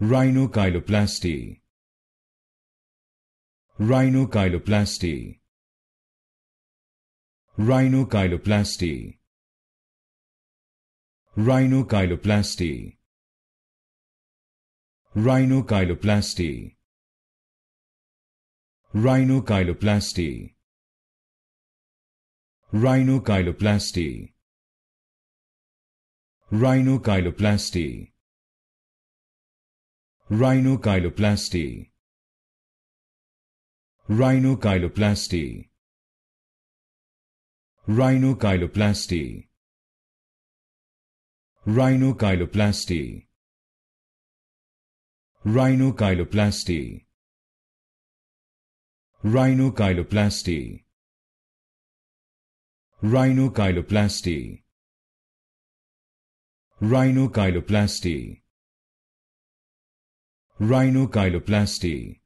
rhinopyloplasty rhinopyloplasty rhinopyloplasty rhinopyloplasty rhinopyloplasty rhinopyloplasty rhinopyloplasty rhinopyloplasty rhinochyloplasty rhinochyloplasty rhinochyloplasty rhinochyloplasty rhinochyloplasty rhinochyloplasty rhinochyloplasty rhinochyloplasty rhinocyloplasty